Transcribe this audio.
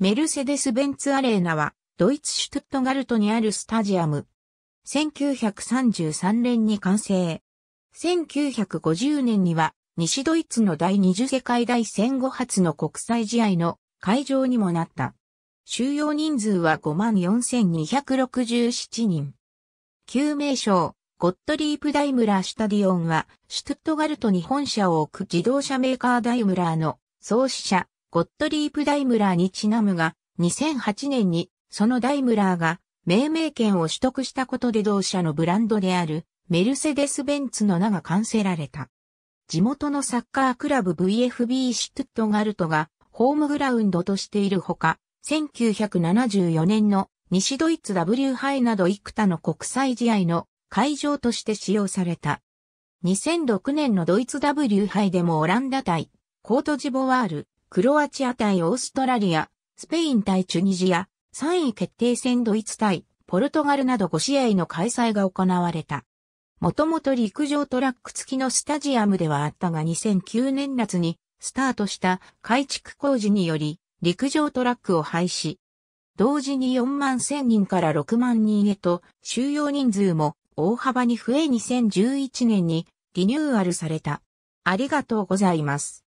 メルセデス・ベンツ・アレーナは、ドイツ・シュトゥットガルトにあるスタジアム。1933年に完成。1950年には、西ドイツの第二次世界大戦後初の国際試合の会場にもなった。収容人数は54,267人。旧名称、ゴットリープ・ダイムラー・スタディオンは、シュトゥットガルトに本社を置く自動車メーカーダイムラーの創始者、ゴットリープ・ダイムラーにちなむが、2008年にそのダイムラーが命名権を取得したことで同社のブランドであるメルセデス・ベンツの名が冠せられた。地元のサッカークラブ VFB シュトゥットガルトがホームグラウンドとしているほか、1974年の西ドイツ W 杯など幾多の国際試合の会場として使用された。2006年のドイツ W 杯でもオランダ対コートジボワールクロアチア対オーストラリア、スペイン対チュニジア、3位決定戦ドイツ対ポルトガルなど5試合の開催が行われた。もともと陸上トラック付きのスタジアムではあったが2009年夏にスタートした改築工事により陸上トラックを廃止。同時に4万1000人から6万人へと収容人数も大幅に増え2011年にリニューアルされた。ありがとうございます。